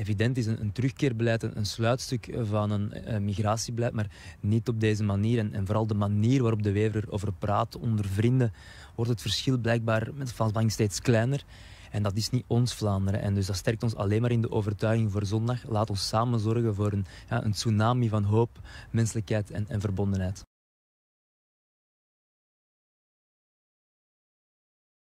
evident is een, terugkeerbeleid een, sluitstuk van een, eh, migratiebeleid, maar niet op deze manier. En, vooral de manier waarop de Wever over praat onder vrienden, wordt het verschil blijkbaar met vastbang steeds kleiner. En dat is niet ons Vlaanderen. En dus dat sterkt ons alleen maar in de overtuiging voor zondag. Laat ons samen zorgen voor een, ja, een tsunami van hoop, menselijkheid en, en verbondenheid.